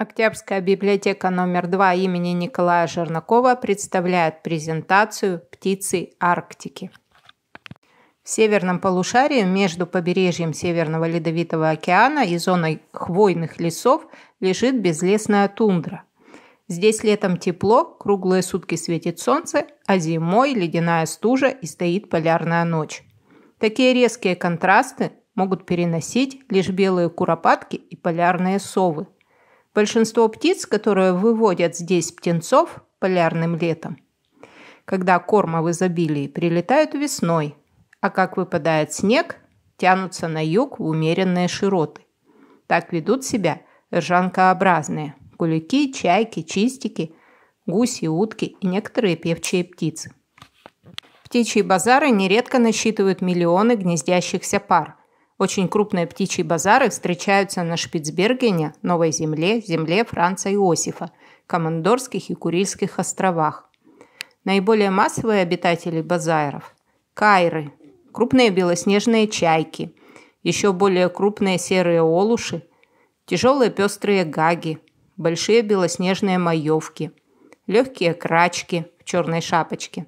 Октябрьская библиотека номер 2 имени Николая Жернакова представляет презентацию «Птицы Арктики». В северном полушарии между побережьем Северного Ледовитого океана и зоной хвойных лесов лежит безлесная тундра. Здесь летом тепло, круглые сутки светит солнце, а зимой ледяная стужа и стоит полярная ночь. Такие резкие контрасты могут переносить лишь белые куропатки и полярные совы – Большинство птиц, которые выводят здесь птенцов полярным летом, когда корма в изобилии, прилетают весной, а как выпадает снег, тянутся на юг в умеренные широты. Так ведут себя ржанкообразные – кулики, чайки, чистики, гуси, утки и некоторые певчие птицы. Птичьи базары нередко насчитывают миллионы гнездящихся пар. Очень крупные птичьи базары встречаются на Шпицбергене, Новой Земле, Земле Франца Иосифа, Командорских и Курильских островах. Наиболее массовые обитатели базаров – кайры, крупные белоснежные чайки, еще более крупные серые олуши, тяжелые пестрые гаги, большие белоснежные маевки, легкие крачки в черной шапочке,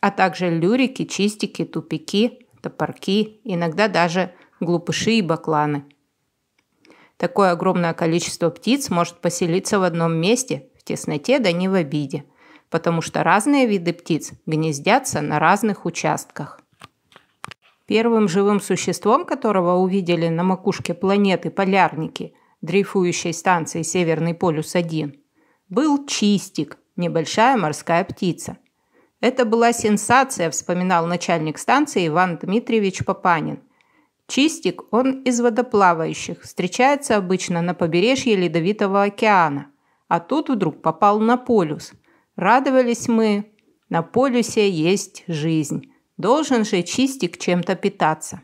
а также люрики, чистики, тупики – топорки, иногда даже глупыши и бакланы. Такое огромное количество птиц может поселиться в одном месте, в тесноте да не в обиде, потому что разные виды птиц гнездятся на разных участках. Первым живым существом, которого увидели на макушке планеты Полярники, дрейфующей станции Северный полюс-1, был чистик, небольшая морская птица. Это была сенсация, вспоминал начальник станции Иван Дмитриевич Папанин. Чистик, он из водоплавающих, встречается обычно на побережье Ледовитого океана. А тут вдруг попал на полюс. Радовались мы. На полюсе есть жизнь. Должен же Чистик чем-то питаться.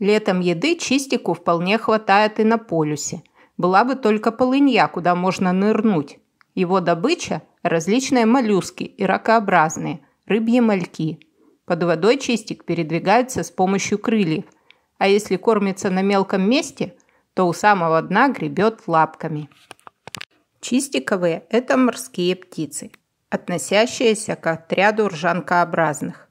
Летом еды Чистику вполне хватает и на полюсе. Была бы только полынья, куда можно нырнуть. Его добыча – различные моллюски и ракообразные, рыбьи мальки. Под водой чистик передвигается с помощью крыльев, а если кормится на мелком месте, то у самого дна гребет лапками. Чистиковые – это морские птицы, относящиеся к отряду ржанкообразных.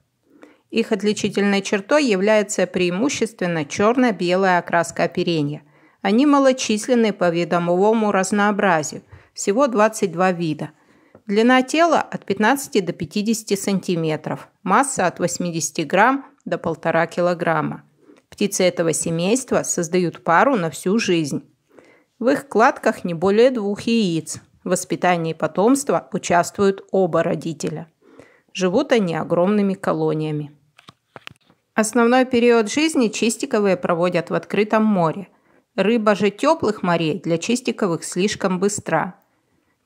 Их отличительной чертой является преимущественно черно-белая окраска оперения. Они малочисленны по видовому разнообразию – всего 22 вида – Длина тела от 15 до 50 сантиметров, масса от 80 грамм до 1,5 килограмма. Птицы этого семейства создают пару на всю жизнь. В их кладках не более двух яиц. В воспитании потомства участвуют оба родителя. Живут они огромными колониями. Основной период жизни чистиковые проводят в открытом море. Рыба же теплых морей для чистиковых слишком быстра.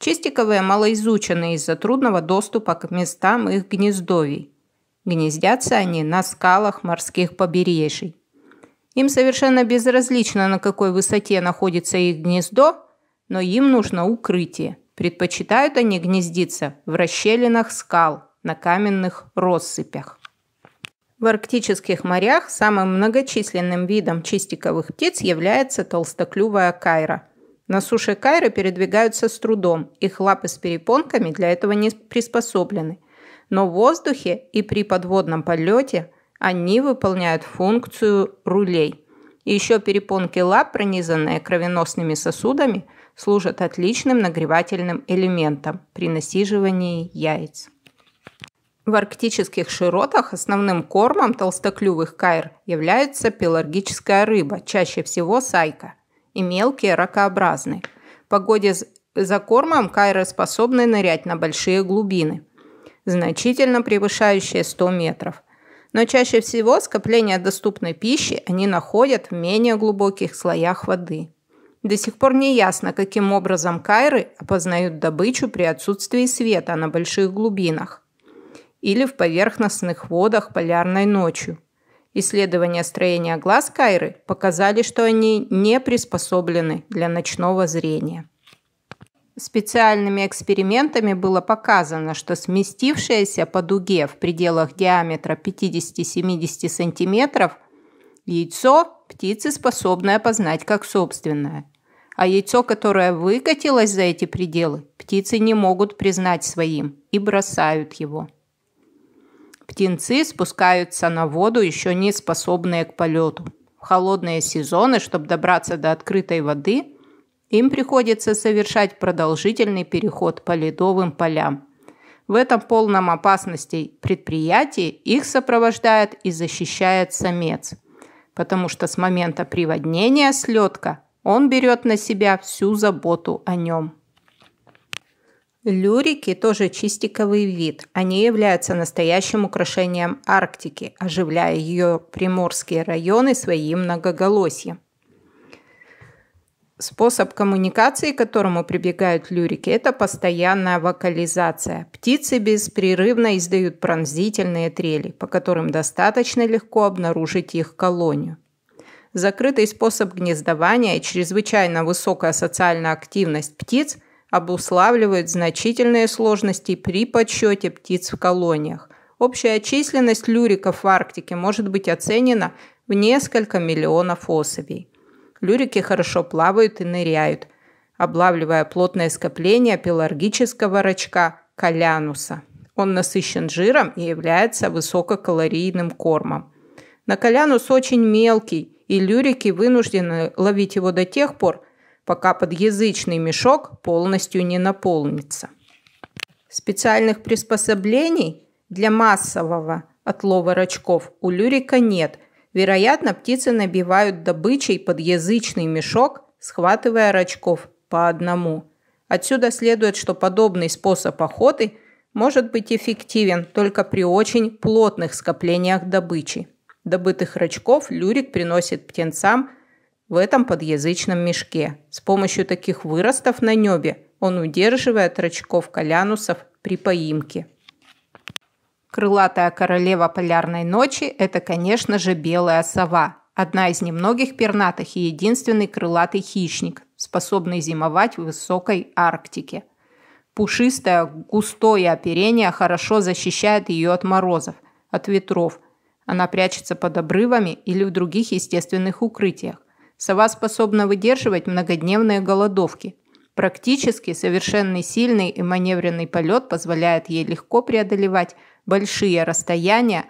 Чистиковые малоизучены из-за трудного доступа к местам их гнездовий. Гнездятся они на скалах морских побережий. Им совершенно безразлично, на какой высоте находится их гнездо, но им нужно укрытие. Предпочитают они гнездиться в расщелинах скал, на каменных россыпях. В арктических морях самым многочисленным видом чистиковых птиц является толстоклювая кайра – на суше Кайры передвигаются с трудом, их лапы с перепонками для этого не приспособлены. Но в воздухе и при подводном полете они выполняют функцию рулей. И еще перепонки лап, пронизанные кровеносными сосудами, служат отличным нагревательным элементом при насиживании яиц. В арктических широтах основным кормом толстоклювых кайр является пелагическая рыба, чаще всего сайка и мелкие ракообразные. По годе за кормом кайры способны нырять на большие глубины, значительно превышающие 100 метров. Но чаще всего скопление доступной пищи они находят в менее глубоких слоях воды. До сих пор не ясно, каким образом кайры опознают добычу при отсутствии света на больших глубинах или в поверхностных водах полярной ночью – Исследования строения глаз Кайры показали, что они не приспособлены для ночного зрения. Специальными экспериментами было показано, что сместившееся по дуге в пределах диаметра 50-70 см яйцо птицы способны опознать как собственное. А яйцо, которое выкатилось за эти пределы, птицы не могут признать своим и бросают его. Птенцы спускаются на воду, еще не способные к полету. В холодные сезоны, чтобы добраться до открытой воды, им приходится совершать продолжительный переход по ледовым полям. В этом полном опасности предприятии их сопровождает и защищает самец, потому что с момента приводнения слетка он берет на себя всю заботу о нем. Люрики тоже чистиковый вид. Они являются настоящим украшением Арктики, оживляя ее приморские районы своим многоголосием. Способ коммуникации, к которому прибегают люрики, это постоянная вокализация. Птицы беспрерывно издают пронзительные трели, по которым достаточно легко обнаружить их колонию. Закрытый способ гнездования и чрезвычайно высокая социальная активность птиц – обуславливают значительные сложности при подсчете птиц в колониях. Общая численность люриков в Арктике может быть оценена в несколько миллионов особей. Люрики хорошо плавают и ныряют, облавливая плотное скопление пеларгического рачка колянуса. Он насыщен жиром и является высококалорийным кормом. Наколянус очень мелкий, и люрики вынуждены ловить его до тех пор, пока подъязычный мешок полностью не наполнится. Специальных приспособлений для массового отлова рачков у люрика нет. Вероятно, птицы набивают добычей подъязычный мешок, схватывая рачков по одному. Отсюда следует, что подобный способ охоты может быть эффективен только при очень плотных скоплениях добычи. Добытых рачков люрик приносит птенцам – в этом подъязычном мешке. С помощью таких выростов на небе он удерживает рачков-колянусов при поимке. Крылатая королева полярной ночи – это, конечно же, белая сова. Одна из немногих пернатых и единственный крылатый хищник, способный зимовать в высокой Арктике. Пушистое, густое оперение хорошо защищает ее от морозов, от ветров. Она прячется под обрывами или в других естественных укрытиях. Сова способна выдерживать многодневные голодовки. Практически совершенный сильный и маневренный полет позволяет ей легко преодолевать большие расстояния,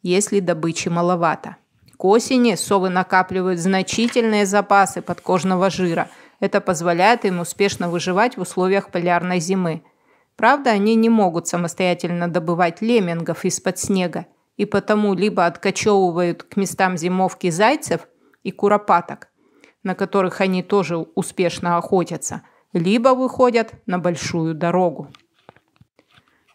если добычи маловато. К осени совы накапливают значительные запасы подкожного жира. Это позволяет им успешно выживать в условиях полярной зимы. Правда, они не могут самостоятельно добывать леммингов из-под снега, и потому либо откачевывают к местам зимовки зайцев – и куропаток, на которых они тоже успешно охотятся, либо выходят на большую дорогу.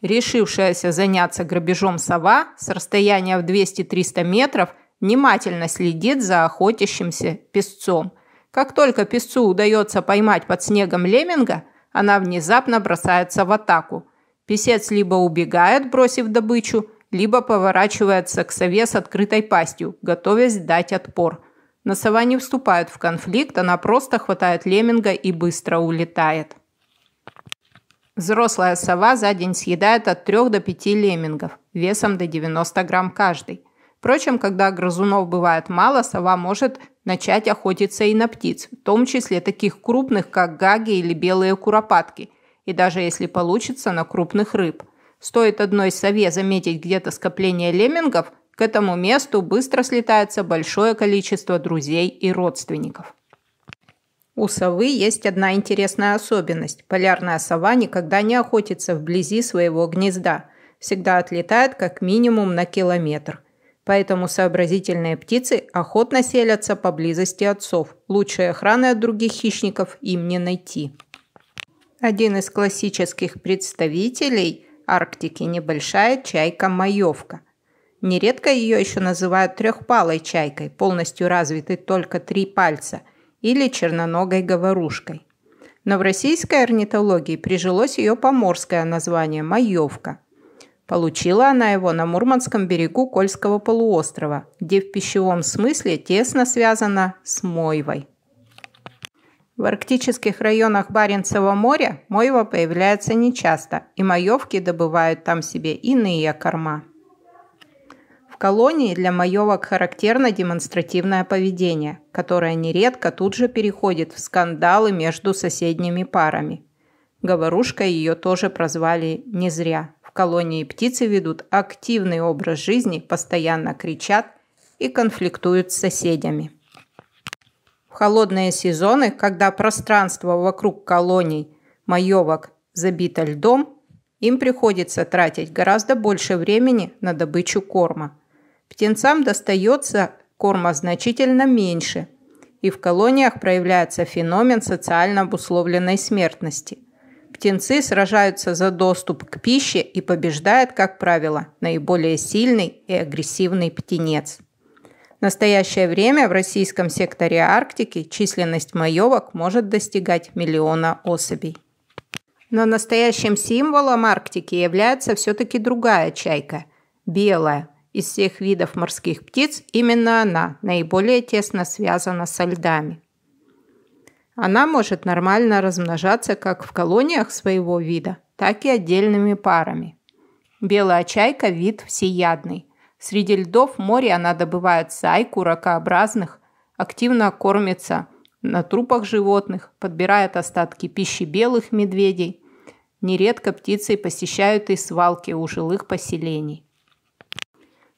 Решившаяся заняться грабежом сова с расстояния в 200-300 метров внимательно следит за охотящимся песцом. Как только песцу удается поймать под снегом лемминга, она внезапно бросается в атаку. Песец либо убегает, бросив добычу, либо поворачивается к сове с открытой пастью, готовясь дать отпор – Носова не вступает в конфликт, она просто хватает лемминга и быстро улетает. Взрослая сова за день съедает от 3 до 5 леммингов, весом до 90 грамм каждый. Впрочем, когда грызунов бывает мало, сова может начать охотиться и на птиц, в том числе таких крупных, как гаги или белые куропатки, и даже если получится, на крупных рыб. Стоит одной сове заметить где-то скопление леммингов – к этому месту быстро слетается большое количество друзей и родственников. У совы есть одна интересная особенность. Полярная сова никогда не охотится вблизи своего гнезда. Всегда отлетает как минимум на километр. Поэтому сообразительные птицы охотно селятся поблизости отцов, сов. Лучшей охраны от других хищников им не найти. Один из классических представителей Арктики – небольшая чайка-маевка – Нередко ее еще называют трехпалой чайкой, полностью развитой только три пальца, или черноногой говорушкой. Но в российской орнитологии прижилось ее поморское название – маевка. Получила она его на Мурманском берегу Кольского полуострова, где в пищевом смысле тесно связана с мойвой. В арктических районах Баренцева моря мойва появляется нечасто, и маевки добывают там себе иные корма колонии для маевок характерно демонстративное поведение, которое нередко тут же переходит в скандалы между соседними парами. Говорушка ее тоже прозвали не зря. В колонии птицы ведут активный образ жизни, постоянно кричат и конфликтуют с соседями. В холодные сезоны, когда пространство вокруг колоний маевок забито льдом, им приходится тратить гораздо больше времени на добычу корма. Птенцам достается корма значительно меньше, и в колониях проявляется феномен социально обусловленной смертности. Птенцы сражаются за доступ к пище и побеждает, как правило, наиболее сильный и агрессивный птенец. В настоящее время в российском секторе Арктики численность маевок может достигать миллиона особей. Но настоящим символом Арктики является все-таки другая чайка – белая, из всех видов морских птиц именно она наиболее тесно связана со льдами. Она может нормально размножаться как в колониях своего вида, так и отдельными парами. Белая чайка – вид всеядный. Среди льдов моря она добывает сайку ракообразных, активно кормится на трупах животных, подбирает остатки пищи белых медведей. Нередко птицы посещают и свалки у жилых поселений.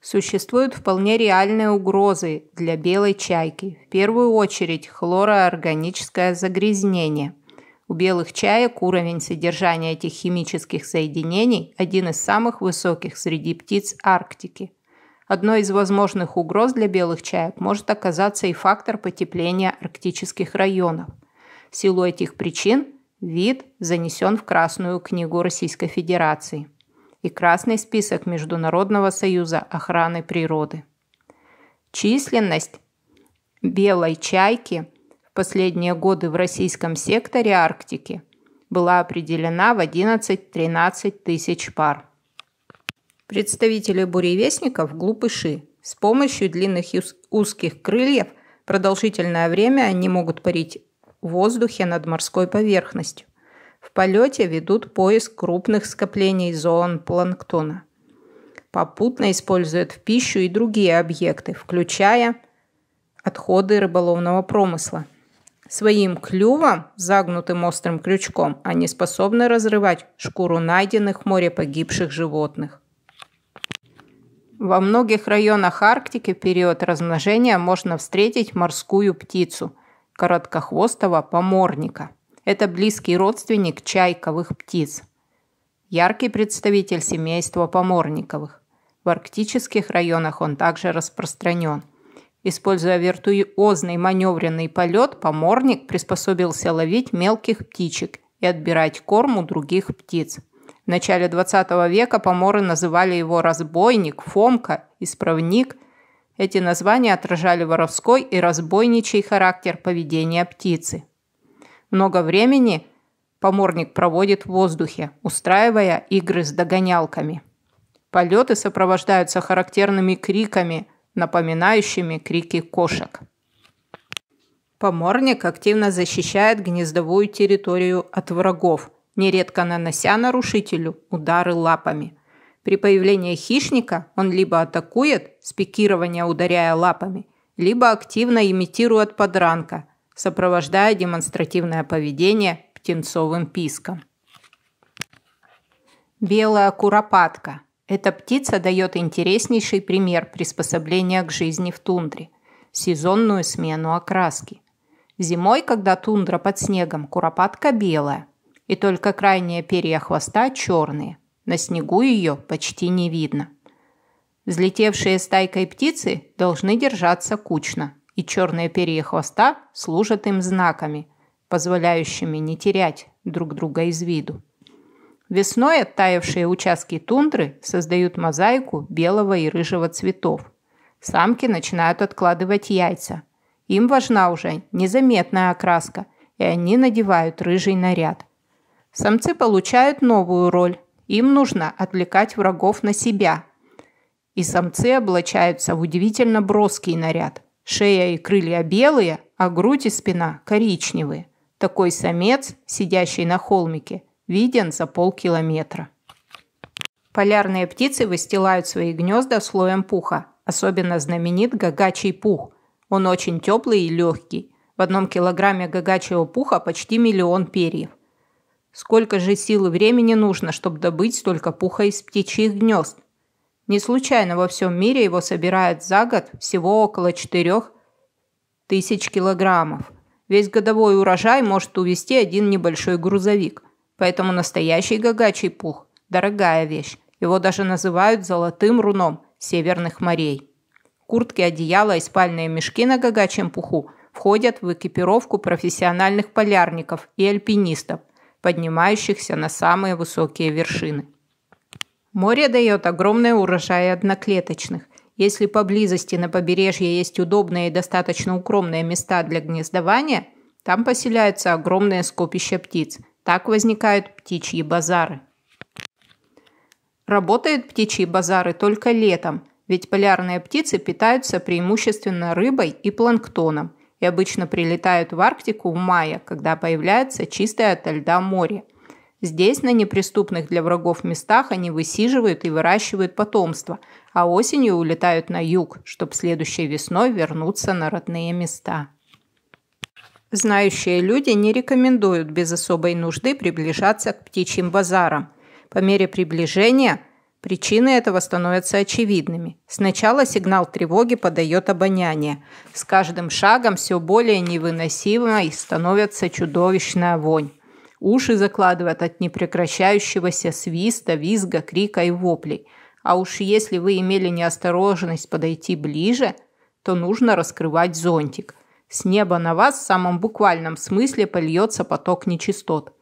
Существуют вполне реальные угрозы для белой чайки. В первую очередь хлороорганическое загрязнение. У белых чаек уровень содержания этих химических соединений один из самых высоких среди птиц Арктики. Одной из возможных угроз для белых чаек может оказаться и фактор потепления арктических районов. В силу этих причин вид занесен в Красную книгу Российской Федерации и красный список Международного союза охраны природы. Численность белой чайки в последние годы в российском секторе Арктики была определена в 11-13 тысяч пар. Представители буревестников – глупыши. С помощью длинных узких крыльев продолжительное время они могут парить в воздухе над морской поверхностью. В полете ведут поиск крупных скоплений планктона. Попутно используют в пищу и другие объекты, включая отходы рыболовного промысла. Своим клювом, загнутым острым крючком, они способны разрывать шкуру найденных в море погибших животных. Во многих районах Арктики в период размножения можно встретить морскую птицу – короткохвостого поморника. Это близкий родственник чайковых птиц. Яркий представитель семейства поморниковых. В арктических районах он также распространен. Используя виртуозный маневренный полет, поморник приспособился ловить мелких птичек и отбирать корм у других птиц. В начале 20 века поморы называли его разбойник, фомка, исправник. Эти названия отражали воровской и разбойничий характер поведения птицы. Много времени поморник проводит в воздухе, устраивая игры с догонялками. Полеты сопровождаются характерными криками, напоминающими крики кошек. Поморник активно защищает гнездовую территорию от врагов, нередко нанося нарушителю удары лапами. При появлении хищника он либо атакует, спикирование ударяя лапами, либо активно имитирует подранка – сопровождая демонстративное поведение птенцовым писком. Белая куропатка. Эта птица дает интереснейший пример приспособления к жизни в тундре, сезонную смену окраски. Зимой, когда тундра под снегом, куропатка белая, и только крайние перья хвоста черные. На снегу ее почти не видно. Взлетевшие стайкой птицы должны держаться кучно, и черные перья хвоста служат им знаками, позволяющими не терять друг друга из виду. Весной оттаившие участки тундры создают мозаику белого и рыжего цветов. Самки начинают откладывать яйца. Им важна уже незаметная окраска, и они надевают рыжий наряд. Самцы получают новую роль. Им нужно отвлекать врагов на себя. И самцы облачаются в удивительно броский наряд. Шея и крылья белые, а грудь и спина коричневые. Такой самец, сидящий на холмике, виден за полкилометра. Полярные птицы выстилают свои гнезда слоем пуха. Особенно знаменит гагачий пух. Он очень теплый и легкий. В одном килограмме гагачьего пуха почти миллион перьев. Сколько же сил и времени нужно, чтобы добыть столько пуха из птичьих гнезд? Не случайно во всем мире его собирают за год всего около 4 тысяч килограммов. Весь годовой урожай может увезти один небольшой грузовик. Поэтому настоящий гагачий пух – дорогая вещь. Его даже называют «золотым руном» северных морей. Куртки, одеяла и спальные мешки на гагачьем пуху входят в экипировку профессиональных полярников и альпинистов, поднимающихся на самые высокие вершины. Море дает огромные урожай одноклеточных. Если поблизости на побережье есть удобные и достаточно укромные места для гнездования, там поселяются огромные скопища птиц. Так возникают птичьи базары. Работают птичьи базары только летом, ведь полярные птицы питаются преимущественно рыбой и планктоном и обычно прилетают в Арктику в мае, когда появляется чистое от льда море – Здесь, на неприступных для врагов местах, они высиживают и выращивают потомство, а осенью улетают на юг, чтобы следующей весной вернуться на родные места. Знающие люди не рекомендуют без особой нужды приближаться к птичьим базарам. По мере приближения причины этого становятся очевидными. Сначала сигнал тревоги подает обоняние. С каждым шагом все более невыносимой становится чудовищная вонь. Уши закладывают от непрекращающегося свиста, визга, крика и воплей. А уж если вы имели неосторожность подойти ближе, то нужно раскрывать зонтик. С неба на вас в самом буквальном смысле польется поток нечистот.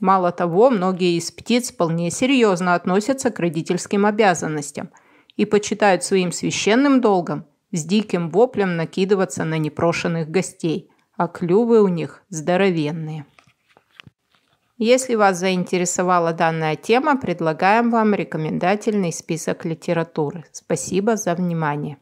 Мало того, многие из птиц вполне серьезно относятся к родительским обязанностям и почитают своим священным долгом с диким воплем накидываться на непрошенных гостей, а клювы у них здоровенные. Если вас заинтересовала данная тема, предлагаем вам рекомендательный список литературы. Спасибо за внимание.